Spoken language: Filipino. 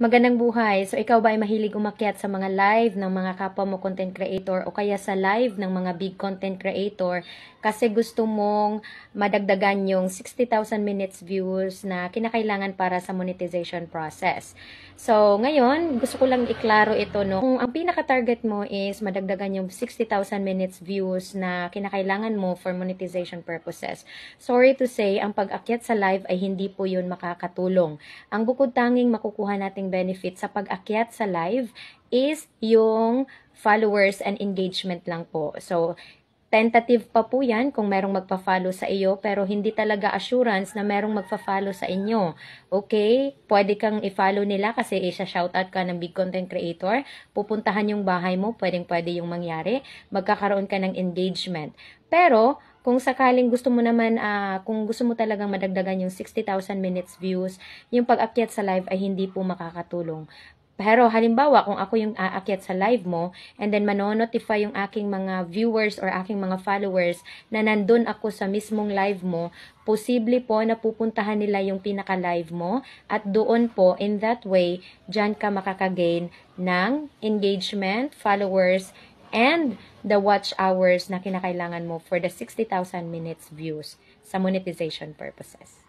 Magandang buhay. So ikaw ba ay mahilig umakyat sa mga live ng mga kapwa mo content creator o kaya sa live ng mga big content creator kasi gusto mong madagdagan yung 60,000 minutes views na kinakailangan para sa monetization process. So ngayon, gusto ko lang iklaro ito no. Kung ang pinaka-target mo is madagdagan yung 60,000 minutes views na kinakailangan mo for monetization purposes. Sorry to say, ang pag-akyat sa live ay hindi po 'yun makakatulong. Ang bukod tanging makukuha natin benefit sa pag-akyat sa live is yung followers and engagement lang po. So, tentative pa po yan kung merong magpa-follow sa iyo pero hindi talaga assurance na merong magpa-follow sa inyo. Okay? Pwede kang i-follow nila kasi isa-shoutout ka ng big content creator. Pupuntahan yung bahay mo, pwedeng pwede yung mangyari. Magkakaroon ka ng engagement. Pero, kung sakaling gusto mo naman, uh, kung gusto mo talagang madagdagan yung 60,000 minutes views, yung pag-akyat sa live ay hindi po makakatulong. Pero halimbawa, kung ako yung aakyat sa live mo, and then manonotify yung aking mga viewers or aking mga followers na nandun ako sa mismong live mo, posible po na pupuntahan nila yung pinaka-live mo at doon po, in that way, dyan ka makakagain ng engagement, followers, and the watch hours na kinakailangan mo for the 60,000 minutes views sa monetization purposes.